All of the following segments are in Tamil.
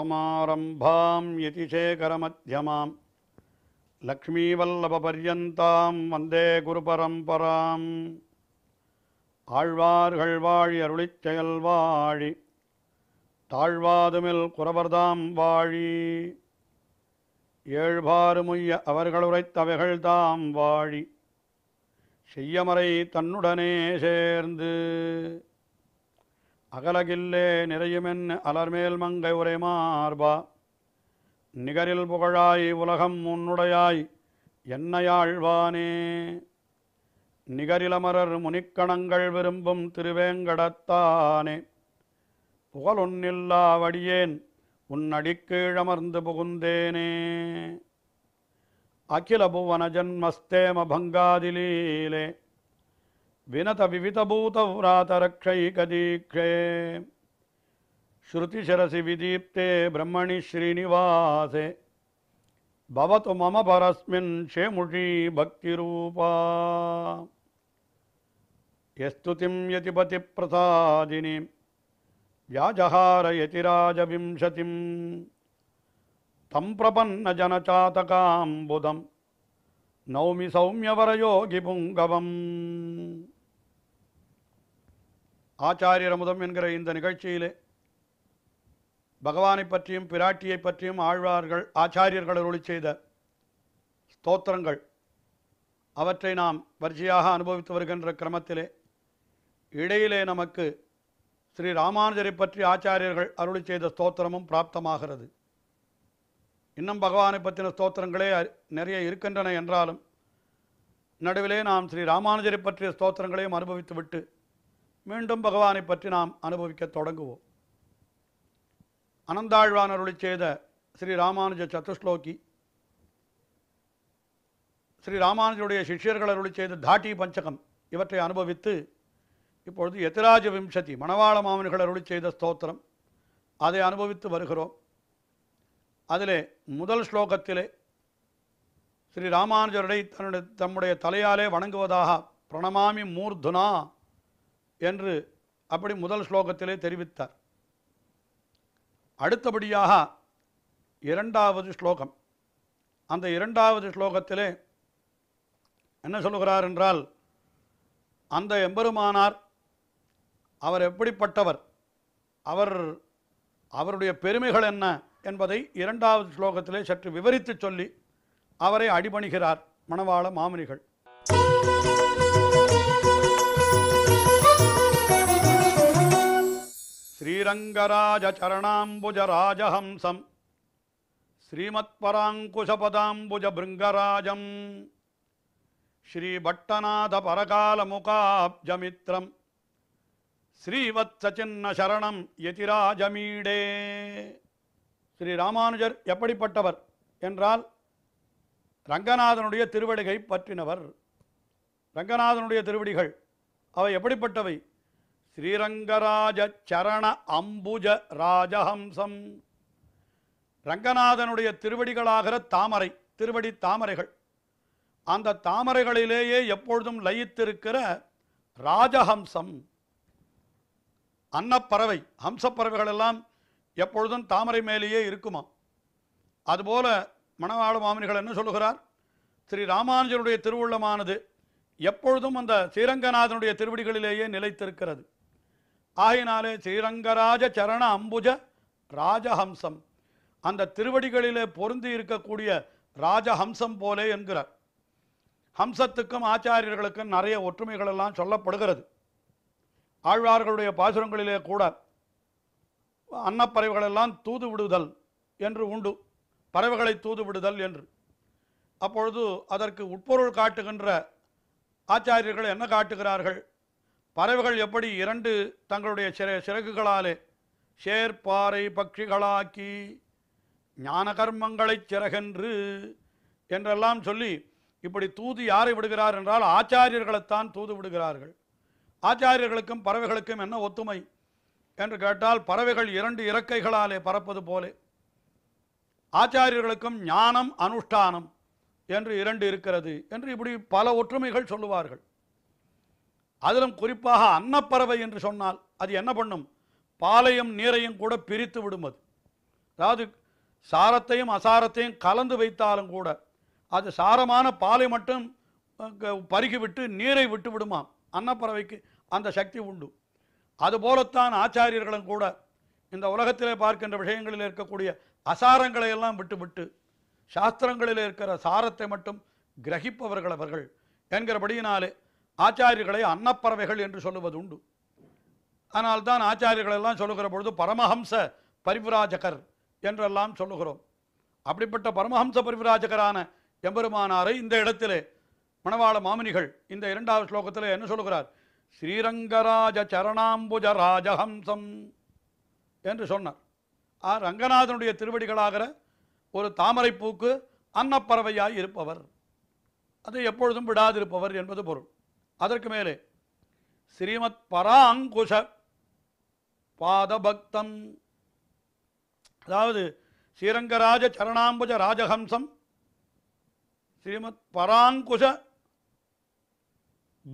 समारम्भां यतिशेखरमध्यमां லக்ஷ்மீவல்லபபர்யந்தாம் வந்தே குருபரம்பராம் ஆழ்வார்கள் வாழி அருளிச் செயல் வாழி தாழ்வாதுமில் குரவர்தாம் வாழி முய்ய அவர்களுரைத்தவைகள் தாம் வாழி செய்யமறை தன்னுடனே சேர்ந்து அகலகில்லே நிறையுமென் அலர்மேல் மங்கை உரை மார்பா நிகரில் புகழாய் உலகம் உன்னுடையாய் என்னையாழ்வானே நிகரிலமரர் முனிக்கணங்கள் விரும்பும் திருவேங்கடத்தானே புகழ் உன்னில்லாவடியேன் உன் அடிக்கீழமர்ந்து புகுந்தேனே அகில புவன ஜன்மஸ்தேம பங்காதிலீலே विनतविवितभूतव्रातरक्षैकदीक्षे श्रुतिशरसि विदीप्ते ब्रह्मणि श्रीनिवासे भवतु मम परस्मिन् भक्ति यस्तुति यतिपति यतिपतिप्रसादिनी व्याजहार यतिराजविंशतिं तं प्रपन्न प्रपन्नजनचातकाम्बुधं सौम्यवर योगिपुंगव ஆச்சாரியரமுதம் என்கிற இந்த நிகழ்ச்சியிலே பகவானை பற்றியும் பிராட்டியை பற்றியும் ஆழ்வார்கள் ஆச்சாரியர்கள் அருளி செய்த ஸ்தோத்திரங்கள் அவற்றை நாம் வரிசையாக அனுபவித்து வருகின்ற கிரமத்திலே இடையிலே நமக்கு ஸ்ரீ ராமானுஜரை பற்றி ஆச்சாரியர்கள் அருளி செய்த ஸ்தோத்திரமும் பிராப்தமாகிறது இன்னும் பகவானை பற்றின ஸ்தோத்திரங்களே நிறைய இருக்கின்றன என்றாலும் நடுவிலே நாம் ஸ்ரீ ராமானுஜரை பற்றிய ஸ்தோத்திரங்களையும் அனுபவித்துவிட்டு மீண்டும் பகவானை பற்றி நாம் அனுபவிக்க தொடங்குவோம் அனந்தாழ்வான் அருளை செய்த ஸ்ரீ ராமானுஜ சத்துஸ்லோகி ஸ்ரீ ராமானுஜருடைய சிஷியர்கள் அருளி செய்த தாட்டி பஞ்சகம் இவற்றை அனுபவித்து இப்பொழுது எத்திராஜ விம்சதி மணவாள மாமன்கள் அருளி செய்த ஸ்தோத்திரம் அதை அனுபவித்து வருகிறோம் அதிலே முதல் ஸ்லோகத்திலே ஸ்ரீ ராமானுஜருடைய தன்னுடைய தம்முடைய தலையாலே வணங்குவதாக பிரணமாமி மூர்துனா என்று அப்படி முதல் ஸ்லோகத்திலே தெரிவித்தார் அடுத்தபடியாக இரண்டாவது ஸ்லோகம் அந்த இரண்டாவது ஸ்லோகத்திலே என்ன சொல்லுகிறார் என்றால் அந்த எம்பெருமானார் அவர் எப்படிப்பட்டவர் அவர் அவருடைய பெருமைகள் என்ன என்பதை இரண்டாவது ஸ்லோகத்திலே சற்று விவரித்து சொல்லி அவரை அடிபணிகிறார் மணவாள மாமுனிகள் ஸ்ரீரங்கராஜரணாம்புஜராஜஹம்சம் ஸ்ரீமத்பராங்குஷபதாம்புஜபிருங்கராஜம் ஸ்ரீபட்டநாத சச்சின்ன சரணம் யதிராஜமீடே ஸ்ரீ ராமானுஜர் எப்படிப்பட்டவர் என்றால் ரங்கநாதனுடைய திருவடிகை பற்றினவர் ரங்கநாதனுடைய திருவடிகள் அவை எப்படிப்பட்டவை ஸ்ரீரங்கராஜ சரண அம்புஜ ராஜஹம்சம் ரங்கநாதனுடைய திருவடிகளாகிற தாமரை திருவடி தாமரைகள் அந்த தாமரைகளிலேயே எப்பொழுதும் லயித்திருக்கிற ராஜஹம்சம் அன்னப்பறவை ஹம்சப்பறவைகள் எல்லாம் எப்பொழுதும் தாமரை மேலேயே இருக்குமா அதுபோல மணவாள மாமனிகள் என்ன சொல்லுகிறார் ஸ்ரீ ராமானுஜனுடைய திருவுள்ளமானது எப்பொழுதும் அந்த ஸ்ரீரங்கநாதனுடைய திருவடிகளிலேயே நிலைத்திருக்கிறது ஆகினாலே ஸ்ரீரங்கராஜ சரண அம்புஜ ராஜஹம்சம் அந்த திருவடிகளிலே பொருந்தி இருக்கக்கூடிய ராஜஹம்சம் போலே என்கிறார் ஹம்சத்துக்கும் ஆச்சாரியர்களுக்கும் நிறைய ஒற்றுமைகள் எல்லாம் சொல்லப்படுகிறது ஆழ்வார்களுடைய பாசுரங்களிலே கூட அன்னப்பறவைகளெல்லாம் தூது விடுதல் என்று உண்டு பறவைகளை தூது விடுதல் என்று அப்பொழுது அதற்கு உட்பொருள் காட்டுகின்ற ஆச்சாரியர்கள் என்ன காட்டுகிறார்கள் பறவைகள் எப்படி இரண்டு தங்களுடைய சிற சிறகுகளாலே சேர்ப்பாறை பட்சிகளாக்கி ஞான கர்மங்களை சிறகென்று என்றெல்லாம் சொல்லி இப்படி தூது யாரை விடுகிறார் என்றால் ஆச்சாரியர்களைத்தான் தூது விடுகிறார்கள் ஆச்சாரியர்களுக்கும் பறவைகளுக்கும் என்ன ஒத்துமை என்று கேட்டால் பறவைகள் இரண்டு இறக்கைகளாலே பறப்பது போலே ஆச்சாரியர்களுக்கும் ஞானம் அனுஷ்டானம் என்று இரண்டு இருக்கிறது என்று இப்படி பல ஒற்றுமைகள் சொல்லுவார்கள் அதிலும் குறிப்பாக அன்னப்பறவை என்று சொன்னால் அது என்ன பண்ணும் பாலையும் நீரையும் கூட பிரித்து விடும் அது அதாவது சாரத்தையும் அசாரத்தையும் கலந்து வைத்தாலும் கூட அது சாரமான பாலை மட்டும் பருகிவிட்டு நீரை விட்டு விடுமாம் அன்னப்பறவைக்கு அந்த சக்தி உண்டு அதுபோலத்தான் ஆச்சாரியர்களும் கூட இந்த உலகத்திலே பார்க்கின்ற விஷயங்களில் இருக்கக்கூடிய அசாரங்களை எல்லாம் விட்டுவிட்டு சாஸ்திரங்களில் இருக்கிற சாரத்தை மட்டும் கிரகிப்பவர்கள் அவர்கள் என்கிறபடியினாலே ஆச்சாரியர்களை அன்னப்பறவைகள் என்று சொல்லுவது உண்டு ஆனால் தான் ஆச்சாரியர்களெல்லாம் சொல்லுகிற பொழுது பரமஹம்ச பரிவிராஜகர் என்றெல்லாம் சொல்லுகிறோம் அப்படிப்பட்ட பரமஹம்ச பரிவிராஜகரான எம்பெருமானாரை இந்த இடத்திலே மணவாள மாமினிகள் இந்த இரண்டாவது ஸ்லோகத்தில் என்ன சொல்லுகிறார் ஸ்ரீரங்கராஜ சரணாம்புஜ ராஜஹம்சம் என்று சொன்னார் ஆ ரங்கநாதனுடைய திருவடிகளாகிற ஒரு தாமரைப்பூக்கு அன்னப்பறவையாய் இருப்பவர் அது எப்பொழுதும் விடாதிருப்பவர் என்பது பொருள் அதற்கு மேலே ஸ்ரீமத் பராங்குஷ பாதபக்தம் அதாவது ஸ்ரீரங்கராஜ சரணாம்புஜ ராஜஹம்சம் ஸ்ரீமத் பராங்குஷ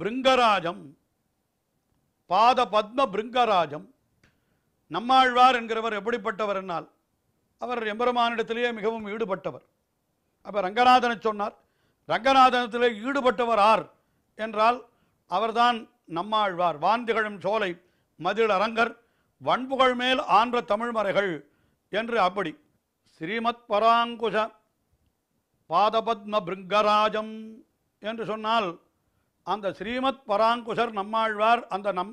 பிருங்கராஜம் பாத பத்ம பிருங்கராஜம் நம்மாழ்வார் என்கிறவர் எப்படிப்பட்டவர் என்னால் அவர் எம்பெருமானிடத்திலேயே மிகவும் ஈடுபட்டவர் அப்போ ரங்கநாதனை சொன்னார் ரங்கநாதனத்திலே ஈடுபட்டவர் ஆர் என்றால் அவர்தான் நம்மாழ்வார் வாந்திகழும் சோலை மதில் அரங்கர் வன்புகழ் மேல் ஆன்ற தமிழ்மறைகள் என்று அப்படி ஸ்ரீமத் பராங்குஷ பாதபத்ம பிருங்கராஜம் என்று சொன்னால் அந்த ஸ்ரீமத் பராங்குஷர் நம்மாழ்வார் அந்த நம்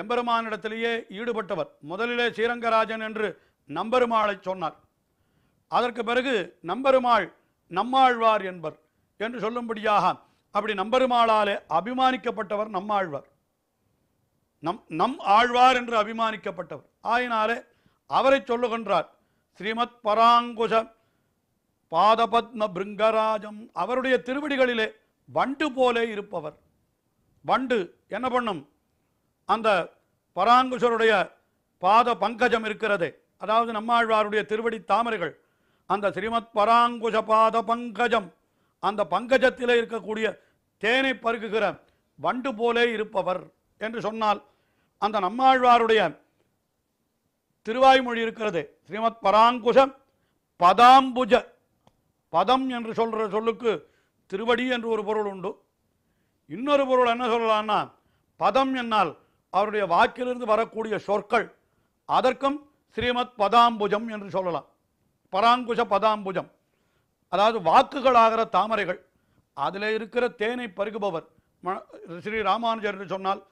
எம்பெருமானிடத்திலேயே ஈடுபட்டவர் முதலிலே ஸ்ரீரங்கராஜன் என்று நம்பெருமாளை சொன்னார் அதற்கு பிறகு நம்பெருமாள் நம்மாழ்வார் என்பர் என்று சொல்லும்படியாக அப்படி நம்பருமாளாலே அபிமானிக்கப்பட்டவர் நம் ஆழ்வார் நம் நம் ஆழ்வார் என்று அபிமானிக்கப்பட்டவர் ஆயினாலே அவரை சொல்லுகின்றார் ஸ்ரீமத் பராங்குஷ பாதபத்ம பிருங்கராஜம் அவருடைய திருவடிகளிலே வண்டு போலே இருப்பவர் வண்டு என்ன பண்ணும் அந்த பராங்குஷருடைய பாத பங்கஜம் இருக்கிறதே அதாவது நம்மாழ்வாருடைய திருவடி தாமரைகள் அந்த ஸ்ரீமத் பராங்குஷ பாத பங்கஜம் அந்த பங்கஜத்திலே இருக்கக்கூடிய தேனை பருகுகிற வண்டு போலே இருப்பவர் என்று சொன்னால் அந்த நம்மாழ்வாருடைய திருவாய்மொழி இருக்கிறது ஸ்ரீமத் பராங்குஷம் பதாம்புஜ பதம் என்று சொல்கிற சொல்லுக்கு திருவடி என்று ஒரு பொருள் உண்டு இன்னொரு பொருள் என்ன சொல்லலாம்னா பதம் என்னால் அவருடைய வாக்கிலிருந்து வரக்கூடிய சொற்கள் அதற்கும் ஸ்ரீமத் பதாம்புஜம் என்று சொல்லலாம் பராங்குஷ பதாம்புஜம் அதாவது வாக்குகளாகிற தாமரைகள் அதில் இருக்கிற தேனை பருகுபவர் ஸ்ரீ ராமானுஜர் என்று சொன்னால்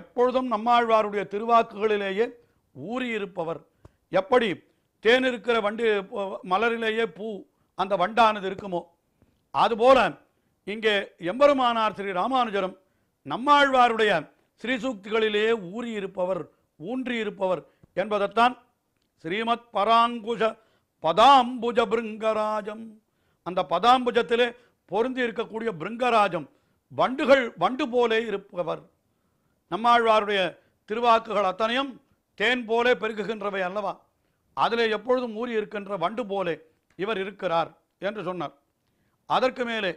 எப்பொழுதும் நம்மாழ்வாருடைய திருவாக்குகளிலேயே ஊறி இருப்பவர் எப்படி தேன் இருக்கிற வண்டி மலரிலேயே பூ அந்த வண்டானது இருக்குமோ அதுபோல இங்கே எம்பருமானார் ஸ்ரீ ராமானுஜரும் நம்மாழ்வாருடைய ஸ்ரீசூக்திகளிலேயே ஊறி இருப்பவர் ஊன்றி இருப்பவர் என்பதைத்தான் ஸ்ரீமத் பராங்குஜ பதாம்புஜ பிருங்கராஜம் அந்த பதாம்புஜத்திலே பொருந்தி இருக்கக்கூடிய பிருங்கராஜம் வண்டுகள் வண்டு போலே இருப்பவர் நம்மாழ்வாருடைய திருவாக்குகள் அத்தனையும் தேன் போலே பெருகுகின்றவை அல்லவா அதிலே எப்பொழுதும் ஊறி இருக்கின்ற வண்டு போலே இவர் இருக்கிறார் என்று சொன்னார் அதற்கு மேலே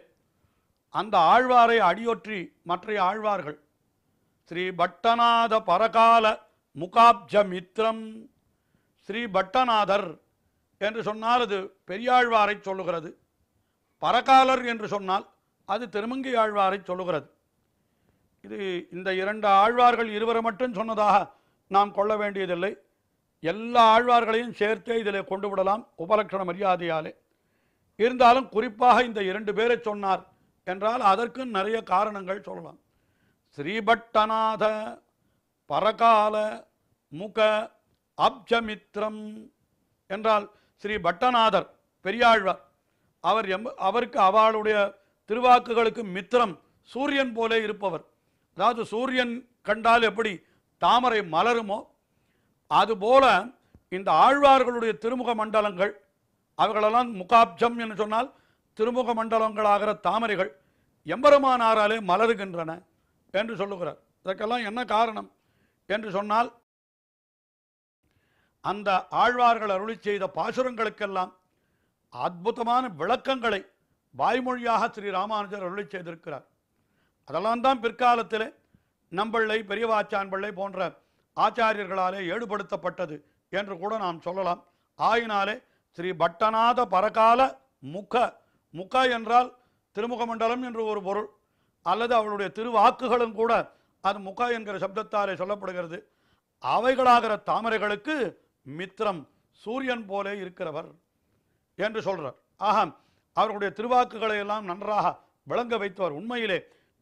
அந்த ஆழ்வாரை அடியொற்றி மற்ற ஆழ்வார்கள் ஸ்ரீ பட்டநாத பரகால முகாப்ஜ மித்ரம் ஸ்ரீ பட்டநாதர் என்று சொன்னால் அது பெரியாழ்வாரை சொல்லுகிறது பரகாலர் என்று சொன்னால் அது திருமங்கி ஆழ்வாரை சொல்லுகிறது இது இந்த இரண்டு ஆழ்வார்கள் இருவரை மட்டும் சொன்னதாக நாம் கொள்ள வேண்டியதில்லை எல்லா ஆழ்வார்களையும் சேர்த்தே இதில் கொண்டு விடலாம் உபலட்சண மரியாதையாலே இருந்தாலும் குறிப்பாக இந்த இரண்டு பேரை சொன்னார் என்றால் அதற்கு நிறைய காரணங்கள் சொல்லலாம் ஸ்ரீபட்டநாத பரகால முக அப்ஜமித்ரம் என்றால் ஸ்ரீ பட்டநாதர் பெரியாழ்வார் அவர் எம் அவருக்கு அவளுடைய திருவாக்குகளுக்கு மித்திரம் சூரியன் போலே இருப்பவர் அதாவது சூரியன் கண்டால் எப்படி தாமரை மலருமோ அதுபோல இந்த ஆழ்வார்களுடைய திருமுக மண்டலங்கள் அவர்களெல்லாம் முகாப்ஜம் என்று சொன்னால் திருமுக மண்டலங்களாகிற தாமரைகள் எம்பெருமானாராலே மலருகின்றன என்று சொல்லுகிறார் இதற்கெல்லாம் என்ன காரணம் என்று சொன்னால் அந்த ஆழ்வார்கள் அருளி செய்த பாசுரங்களுக்கெல்லாம் அற்புதமான விளக்கங்களை வாய்மொழியாக ஸ்ரீ ராமானுஜர் அருளை செய்திருக்கிறார் அதெல்லாம் தான் பிற்காலத்தில் நம்பிள்ளை பெரியவாச்சான்பிள்ளை போன்ற ஆச்சாரியர்களாலே ஈடுபடுத்தப்பட்டது என்று கூட நாம் சொல்லலாம் ஆயினாலே ஸ்ரீ பட்டநாத பரகால முக முக என்றால் திருமுகமண்டலம் என்று ஒரு பொருள் அல்லது அவளுடைய திருவாக்குகளும் கூட அது முக என்கிற சப்தத்தாலே சொல்லப்படுகிறது அவைகளாகிற தாமரைகளுக்கு மித்திரம் சூரியன் போலே இருக்கிறவர் என்று சொல்கிறார் ஆகா அவர்களுடைய திருவாக்குகளை எல்லாம் நன்றாக விளங்க வைத்தவர் உண்மையிலே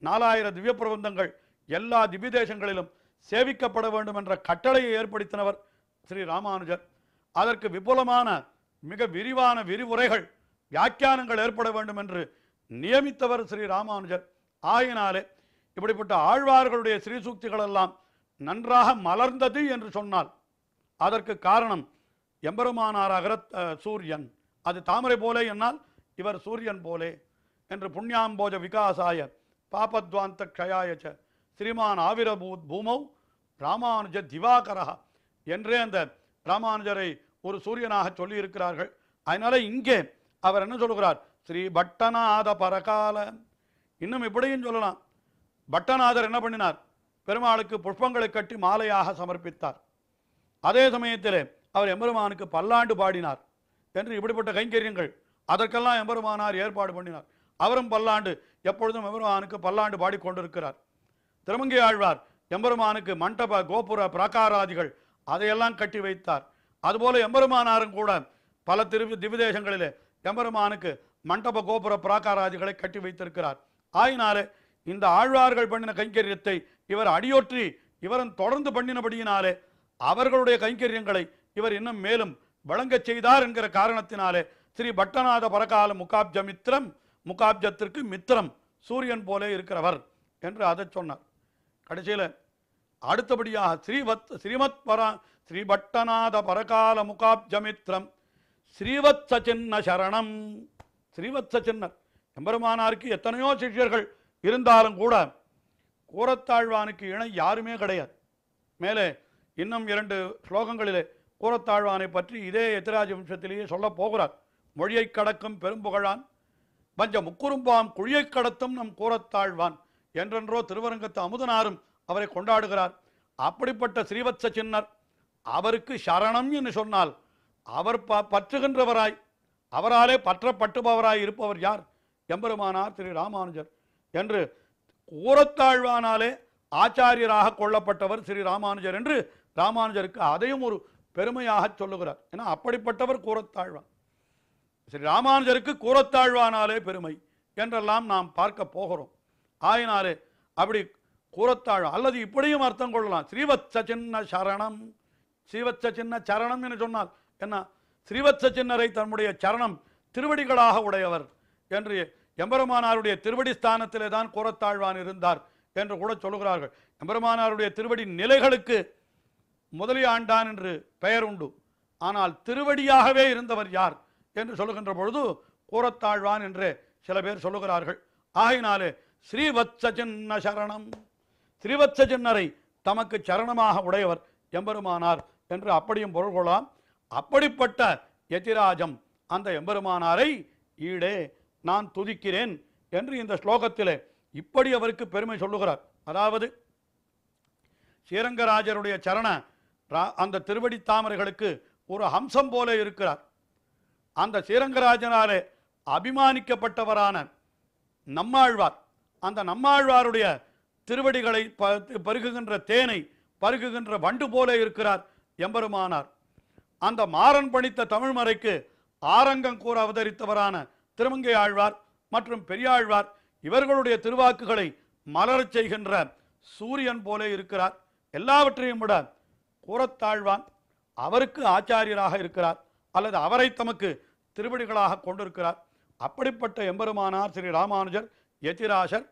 நாலாயிர திவ்ய பிரபந்தங்கள் எல்லா திவ்யதேசங்களிலும் சேவிக்கப்பட வேண்டும் என்ற கட்டளையை ஏற்படுத்தினவர் ஸ்ரீ ராமானுஜர் அதற்கு விபுலமான மிக விரிவான விரிவுரைகள் வியாக்கியானங்கள் ஏற்பட வேண்டும் என்று நியமித்தவர் ஸ்ரீ ராமானுஜர் ஆயினாலே இப்படிப்பட்ட ஆழ்வார்களுடைய ஸ்ரீசூக்திகளெல்லாம் நன்றாக மலர்ந்தது என்று சொன்னால் அதற்கு காரணம் எம்பெருமானார் அகரத் சூரியன் அது தாமரை போலே என்னால் இவர் சூரியன் போலே என்று புண்ணியாம்போஜ விகாசாய பாபத்வாந்த க்ஷயாயச்ச ஸ்ரீமான் ஆவிரபூத் பூமௌ ராமானுஜ திவாகரஹா என்றே அந்த ராமானுஜரை ஒரு சூரியனாக சொல்லியிருக்கிறார்கள் அதனால இங்கே அவர் என்ன சொல்கிறார் ஸ்ரீ பட்டநாத பரகால இன்னும் இப்படியும் சொல்லலாம் பட்டநாதர் என்ன பண்ணினார் பெருமாளுக்கு புஷ்பங்களை கட்டி மாலையாக சமர்ப்பித்தார் அதே சமயத்தில் அவர் எம்பெருமானுக்கு பல்லாண்டு பாடினார் என்று இப்படிப்பட்ட கைங்கரியங்கள் அதற்கெல்லாம் எம்பெருமானார் ஏற்பாடு பண்ணினார் அவரும் பல்லாண்டு எப்பொழுதும் எம்பெருமானுக்கு பல்லாண்டு பாடிக்கொண்டிருக்கிறார் திருமங்கை ஆழ்வார் எம்பெருமானுக்கு மண்டப கோபுர பிரகாராதிகள் அதையெல்லாம் கட்டி வைத்தார் அதுபோல எம்பெருமானாரும் கூட பல திரு திவிதேசங்களிலே எம்பெருமானுக்கு மண்டப கோபுர பிராகாராதிகளை கட்டி வைத்திருக்கிறார் ஆயினாலே இந்த ஆழ்வார்கள் பண்ணின கைங்கரியத்தை இவர் அடியொற்றி இவரும் தொடர்ந்து பண்ணினபடியினாலே அவர்களுடைய கைங்கரியங்களை இவர் இன்னும் மேலும் வழங்க செய்தார் என்கிற காரணத்தினாலே ஸ்ரீ பட்டநாத பரகால முகாப்ஜ மித்திரம் முகாப்ஜத்திற்கு மித்திரம் சூரியன் போலே இருக்கிறவர் என்று அதை சொன்னார் கடைசியில் அடுத்தபடியாக ஸ்ரீவத் ஸ்ரீமத் பரா ஸ்ரீபட்டநாத பரகால முகாப்ஜமித்ரம் ஸ்ரீவத்ச சின்ன சரணம் ஸ்ரீவத்ச சின்னர் எம்பெருமானாருக்கு எத்தனையோ சிஷ்யர்கள் இருந்தாலும் கூட கூரத்தாழ்வானுக்கு இணை யாருமே கிடையாது மேலே இன்னும் இரண்டு ஸ்லோகங்களிலே கூரத்தாழ்வானை பற்றி இதே எத்திராஜ வம்சத்திலேயே சொல்ல போகிறார் மொழியை கடக்கும் பெரும்புகழான் பஞ்ச முக்குறும்பாம் குழியை கடத்தும் நம் கூரத்தாழ்வான் என்றென்றோ திருவரங்கத்து அமுதனாரும் அவரை கொண்டாடுகிறார் அப்படிப்பட்ட ஸ்ரீவத்ச சின்னர் அவருக்கு சரணம் என்று சொன்னால் அவர் ப பற்றுகின்றவராய் அவராலே பற்றப்பட்டுபவராய் இருப்பவர் யார் எம்பெருமானார் திரு ராமானுஜர் என்று கூரத்தாழ்வானாலே ஆச்சாரியராக கொள்ளப்பட்டவர் ஸ்ரீ ராமானுஜர் என்று ராமானுஜருக்கு அதையும் ஒரு பெருமையாக சொல்லுகிறார் ஏன்னா அப்படிப்பட்டவர் கூறத்தாழ்வான் சரி ராமானுஜருக்கு கூறத்தாழ்வானாலே பெருமை என்றெல்லாம் நாம் பார்க்க போகிறோம் ஆயினாலே அப்படி கூறத்தாழ்வா அல்லது இப்படியும் அர்த்தம் கொள்ளலாம் ஸ்ரீவத்ச சின்ன சரணம் ஸ்ரீவத்ச சின்ன சரணம் என்று சொன்னால் என்ன ஸ்ரீவத்ச சின்னரை தன்னுடைய சரணம் திருவடிகளாக உடையவர் என்று எம்பெருமானாருடைய திருவடி ஸ்தானத்திலே தான் கூறத்தாழ்வான் இருந்தார் என்று கூட சொல்கிறார்கள் எம்பெருமானாருடைய திருவடி நிலைகளுக்கு முதலியாண்டான் என்று பெயர் உண்டு ஆனால் திருவடியாகவே இருந்தவர் யார் என்று சொல்லுகின்ற பொழுது கூறத்தாழ்வான் என்று சில பேர் சொல்லுகிறார்கள் ஆகையினாலே ஸ்ரீவத்ச சின்ன சரணம் ஸ்ரீவத்ச சின்னரை தமக்கு சரணமாக உடையவர் எம்பெருமானார் என்று அப்படியும் பொருள் கொள்ளலாம் அப்படிப்பட்ட எதிராஜம் அந்த எம்பெருமானாரை ஈடே நான் துதிக்கிறேன் என்று இந்த ஸ்லோகத்திலே இப்படி அவருக்கு பெருமை சொல்லுகிறார் அதாவது ஸ்ரீரங்கராஜருடைய சரண அந்த திருவடி தாமரைகளுக்கு ஒரு ஹம்சம் போல இருக்கிறார் அந்த ஸ்ரீரங்கராஜனாலே அபிமானிக்கப்பட்டவரான நம்மாழ்வார் அந்த நம்மாழ்வாருடைய திருவடிகளை பருகுகின்ற தேனை பருகுகின்ற வண்டு போல இருக்கிறார் எம்பெருமானார் அந்த மாறன் பணித்த தமிழ்மறைக்கு ஆரங்கம் கூற அவதரித்தவரான திருமங்கை ஆழ்வார் மற்றும் பெரியாழ்வார் இவர்களுடைய திருவாக்குகளை மலரச் செய்கின்ற சூரியன் போல இருக்கிறார் எல்லாவற்றையும் விட கூறத்தாழ்வான் அவருக்கு ஆச்சாரியராக இருக்கிறார் அல்லது அவரை தமக்கு திருவடிகளாக கொண்டிருக்கிறார் அப்படிப்பட்ட எம்பெருமானார் ஸ்ரீ ராமானுஜர் யதிராசர்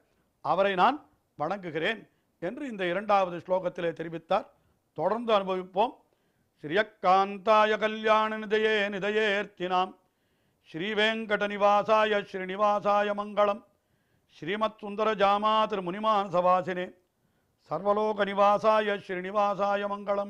அவரை நான் வணங்குகிறேன் என்று இந்த இரண்டாவது ஸ்லோகத்திலே தெரிவித்தார் தொடர்ந்து அனுபவிப்போம் ஸ்ரீயக்காந்தாய கல்யாண நிதையே நிதையேர்த்தினாம் ஸ்ரீவேங்கட நிவாசாய ஸ்ரீனிவாசாய மங்களம் ஸ்ரீமத் சுந்தர ஜாமா திரு சவாசினே సర్వలోక నివాసాయ శ్రీనివాసాయ మంగళం